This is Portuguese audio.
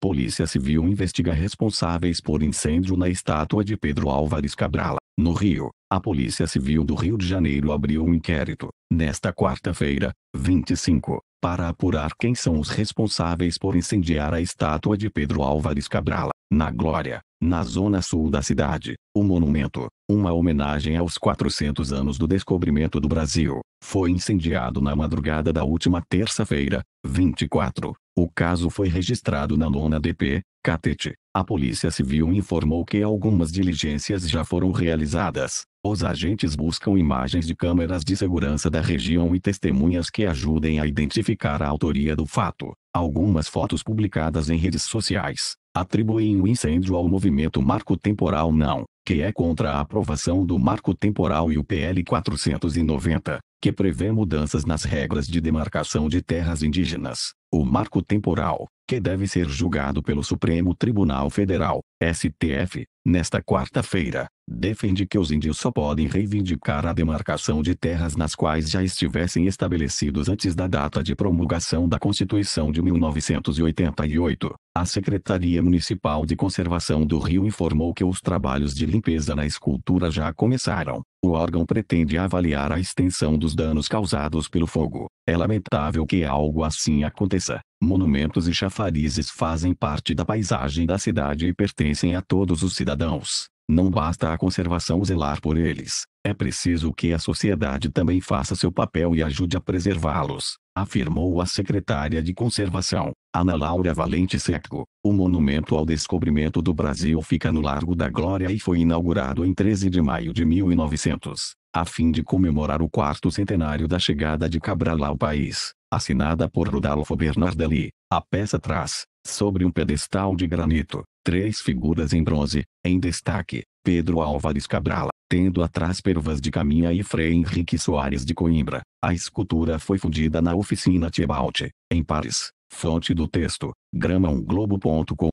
Polícia Civil investiga responsáveis por incêndio na estátua de Pedro Álvares Cabral, no Rio. A Polícia Civil do Rio de Janeiro abriu um inquérito, nesta quarta-feira, 25, para apurar quem são os responsáveis por incendiar a estátua de Pedro Álvares Cabral, na Glória, na zona sul da cidade. O monumento, uma homenagem aos 400 anos do descobrimento do Brasil, foi incendiado na madrugada da última terça-feira, 24. O caso foi registrado na nona DP, Catete. A Polícia Civil informou que algumas diligências já foram realizadas. Os agentes buscam imagens de câmeras de segurança da região e testemunhas que ajudem a identificar a autoria do fato. Algumas fotos publicadas em redes sociais atribuem o incêndio ao movimento Marco Temporal Não, que é contra a aprovação do Marco Temporal e o PL 490 que prevê mudanças nas regras de demarcação de terras indígenas. O marco temporal, que deve ser julgado pelo Supremo Tribunal Federal, STF, nesta quarta-feira, defende que os índios só podem reivindicar a demarcação de terras nas quais já estivessem estabelecidos antes da data de promulgação da Constituição de 1988. A Secretaria Municipal de Conservação do Rio informou que os trabalhos de limpeza na escultura já começaram. O órgão pretende avaliar a extensão dos danos causados pelo fogo. É lamentável que algo assim aconteça. Monumentos e chafarizes fazem parte da paisagem da cidade e pertencem a todos os cidadãos. Não basta a conservação zelar por eles, é preciso que a sociedade também faça seu papel e ajude a preservá-los afirmou a secretária de Conservação, Ana Laura Valente Seco. O Monumento ao Descobrimento do Brasil fica no Largo da Glória e foi inaugurado em 13 de maio de 1900, a fim de comemorar o quarto centenário da chegada de Cabral ao país. Assinada por Rudolfo Bernardelli, a peça traz, sobre um pedestal de granito, três figuras em bronze, em destaque, Pedro Álvares Cabral, tendo atrás Pervas de Caminha e Frei Henrique Soares de Coimbra. A escultura foi fundida na oficina Tiebalte, em Paris. Fonte do texto, grama1globo.com